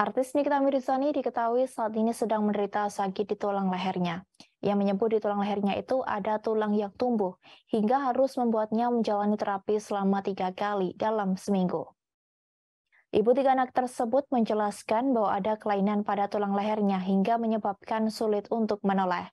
Artis Nikita Mirzani diketahui saat ini sedang menderita sakit di tulang lehernya. Ia menyebut di tulang lehernya itu ada tulang yang tumbuh, hingga harus membuatnya menjalani terapi selama tiga kali dalam seminggu. Ibu tiga anak tersebut menjelaskan bahwa ada kelainan pada tulang lehernya hingga menyebabkan sulit untuk menoleh.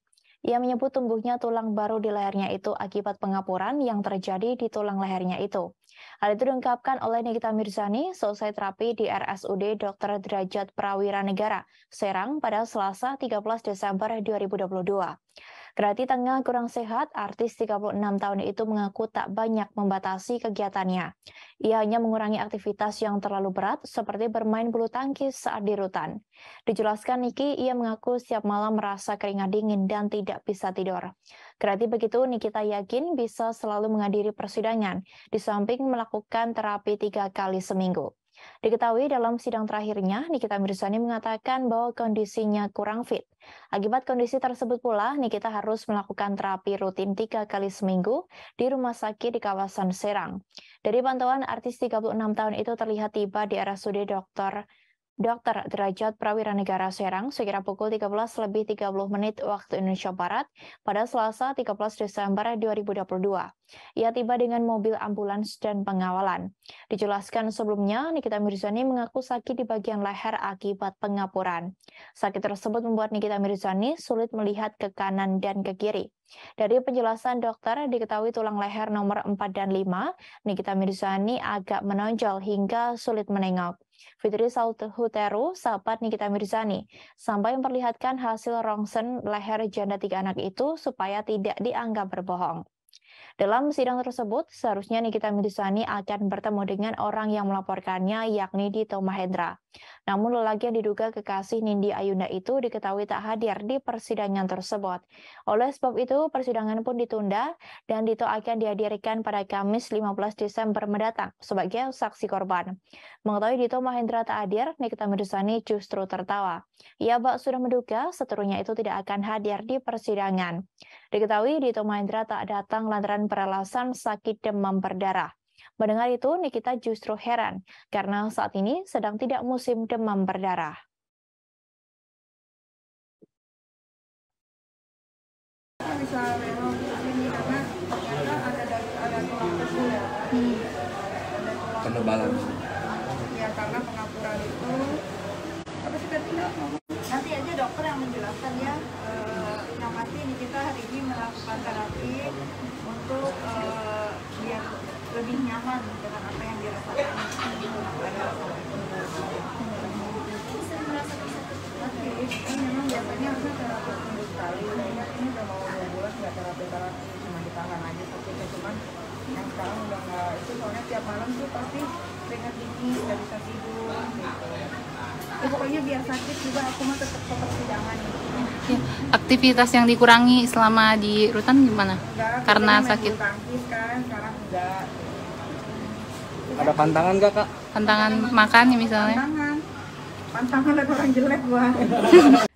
Ia menyebut tumbuhnya tulang baru di lehernya itu akibat pengapuran yang terjadi di tulang lehernya itu. Hal itu diungkapkan oleh Nikita Mirzani selesai terapi di RSUD Dr. Derajat Prawira Negara, Serang pada Selasa 13 Desember 2022. Kerati tengah kurang sehat, artis 36 tahun itu mengaku tak banyak membatasi kegiatannya. Ia hanya mengurangi aktivitas yang terlalu berat, seperti bermain bulu tangkis saat di rutan. Dijelaskan Niki, ia mengaku setiap malam merasa keringat dingin dan tidak bisa tidur. Kerati begitu, Nikita yakin bisa selalu menghadiri persidangan, di samping melakukan terapi tiga kali seminggu. Diketahui dalam sidang terakhirnya, Nikita Mirzani mengatakan bahwa kondisinya kurang fit. Akibat kondisi tersebut pula, Nikita harus melakukan terapi rutin tiga kali seminggu di rumah sakit di kawasan Serang. Dari pantauan, artis 36 tahun itu terlihat tiba di RSUD Dr. Dr. Derajat Prawira Negara Serang sekira pukul 13 lebih 30 menit waktu Indonesia Barat pada Selasa 13 Desember 2022. Ia tiba dengan mobil ambulans dan pengawalan. Dijelaskan sebelumnya, Nikita Mirzani mengaku sakit di bagian leher akibat pengapuran. Sakit tersebut membuat Nikita Mirzani sulit melihat ke kanan dan ke kiri. Dari penjelasan dokter, diketahui tulang leher nomor 4 dan 5, Nikita Mirzani agak menonjol hingga sulit menengok. Fitri Huteru, sahabat Nikita Mirzani, sampai memperlihatkan hasil rongsen leher janda tiga anak itu supaya tidak dianggap berbohong. Dalam sidang tersebut, seharusnya Nikita Mirzani akan bertemu dengan orang yang melaporkannya, yakni Dito Mahendra. Namun lelaki yang diduga kekasih Nindi Ayunda itu diketahui tak hadir di persidangan tersebut. Oleh sebab itu, persidangan pun ditunda dan Dito akan dihadirkan pada Kamis 15 Desember mendatang sebagai saksi korban. Mengetahui Dito Mahendra tak hadir, Nikita Mirzani justru tertawa. Ia ya, bak sudah menduga seterunya itu tidak akan hadir di persidangan. Diketahui Dito Mahendra tak datang lantaran peralasan sakit demam berdarah. Mendengar itu, Nikita justru heran karena saat ini sedang tidak musim demam berdarah. Bisa biasanya harusnya terapi seminggu sekali saya ini udah mau dua bulan nggak terapi terapi cuma ditahan aja sakitnya cuman yang sekarang udah nggak itu soalnya tiap malam tuh pasti keringat dingin nggak bisa tidur gitu ya, pokoknya biar sakit juga aku mah tetap tetap sidangan gitu. ya, aktivitas yang dikurangi selama di rutan gimana? Enggak, Karena sakit. Tangkis kan, sekarang enggak. Ada pantangan gak kak? Pantangan, pantangan makan ya misalnya? Pantangan, pantangan ada orang jelek gua.